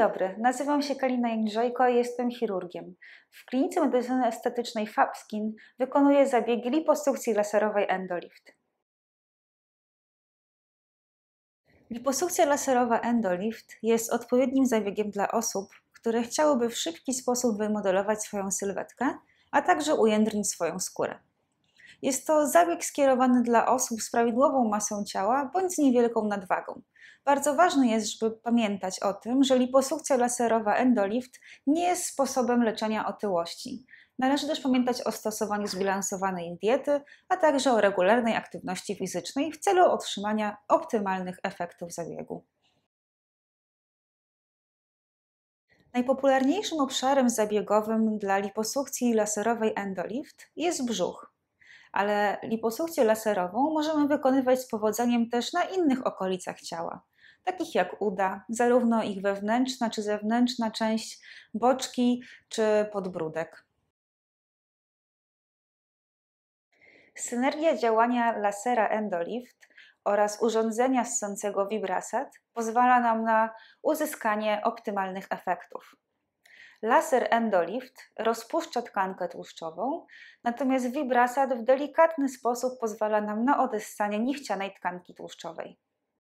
dobry, nazywam się Kalina Jędrzejko i jestem chirurgiem. W klinice medycyny estetycznej FabSkin wykonuję zabiegi liposukcji laserowej Endolift. Liposukcja laserowa Endolift jest odpowiednim zabiegiem dla osób, które chciałyby w szybki sposób wymodelować swoją sylwetkę, a także ujędrnić swoją skórę. Jest to zabieg skierowany dla osób z prawidłową masą ciała bądź z niewielką nadwagą. Bardzo ważne jest, żeby pamiętać o tym, że liposukcja laserowa Endolift nie jest sposobem leczenia otyłości. Należy też pamiętać o stosowaniu zbilansowanej diety, a także o regularnej aktywności fizycznej w celu otrzymania optymalnych efektów zabiegu. Najpopularniejszym obszarem zabiegowym dla liposukcji laserowej Endolift jest brzuch ale liposukcję laserową możemy wykonywać z powodzeniem też na innych okolicach ciała, takich jak uda, zarówno ich wewnętrzna czy zewnętrzna część, boczki czy podbródek. Synergia działania lasera Endolift oraz urządzenia ssącego Vibrasat pozwala nam na uzyskanie optymalnych efektów. Laser Endolift rozpuszcza tkankę tłuszczową, natomiast vibrasad w delikatny sposób pozwala nam na odyssanie niechcianej tkanki tłuszczowej.